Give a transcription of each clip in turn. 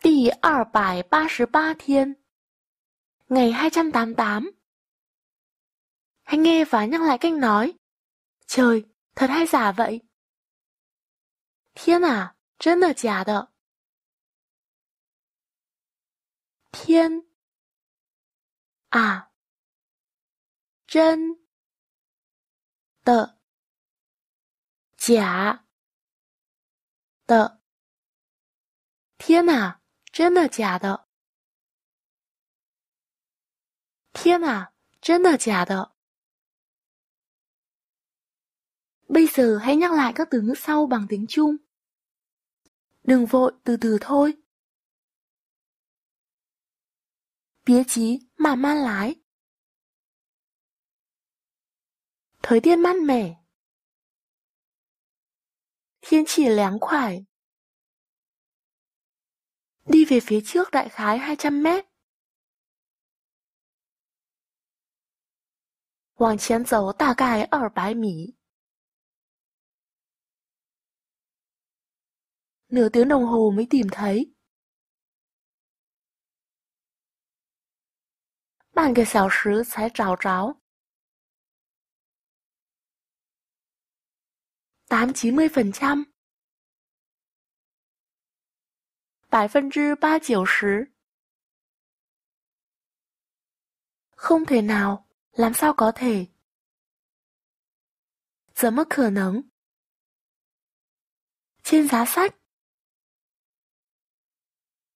第二百八十八 thiên Ngày 288 Anh nghe và nhắc lại cách nói Trời, thật hay giả vậy? Thiên à, chân là giả đợ Thiên À Chân Tợ Giả Tợ Thiên à 真的假的？天 à, 真的假的? Bây giờ hãy nhắc lại các từ ngữ sau bằng tiếng Trung. Đừng vội, từ từ thôi. Bía chí, mà man lái. Thời tiết mát mẻ. Thiên chỉ láng khoải. Đi về phía trước đại khái hai trăm mét nửa tiếng đồng hồ mới tìm thấy. Bạn cái xào sứ sẽ trào tráo. 8-90%百分之八九十. Không thể nào, làm sao có thể? 怎么可能? Trên giá sách.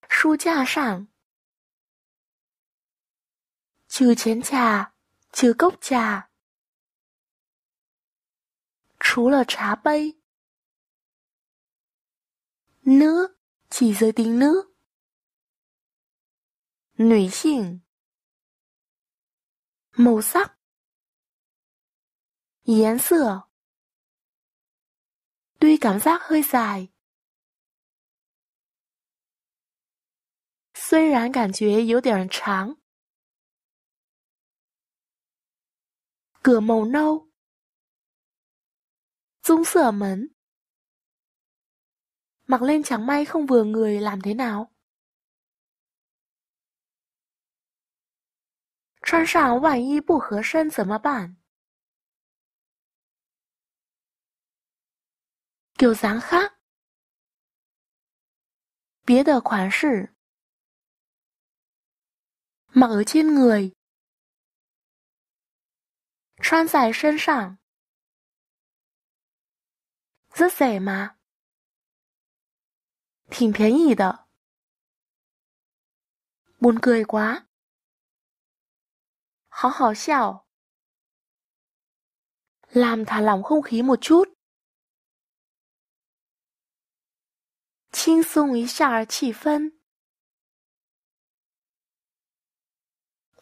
书架上. Trừ chén trà, trừ cốc trà. 除了茶杯。nữa 音调，女呢？女性，某色，颜色，对然感觉有虽然感觉有点长，棕色门。mặc lên chẳng may không vừa người làm thế nào. Trang sảo vải y bù hớ sân 怎么办? Kiểu dáng khác Bía đờ khoản sự Mặc ở trên người Trang giải sân sảng Rất rẻ mà 挺便宜的。Buồn cười quá. Làm thả lỏng không khí một chút. 轻松一下气氛。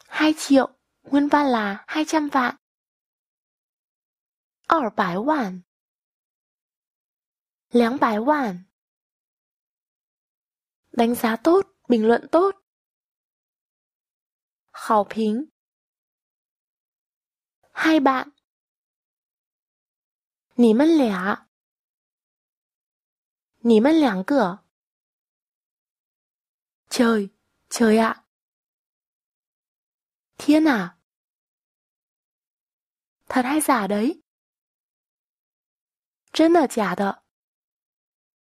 2 triệu, nguyên văn là hai trăm vạn，二百万，两百万。đánh giá tốt, bình luận tốt. Khảo phính Hai bạn Nì mân lẻ Nì mân lẻng cửa Trời, trời ạ Thiên à Thật hay giả đấy? Chân là giả đợ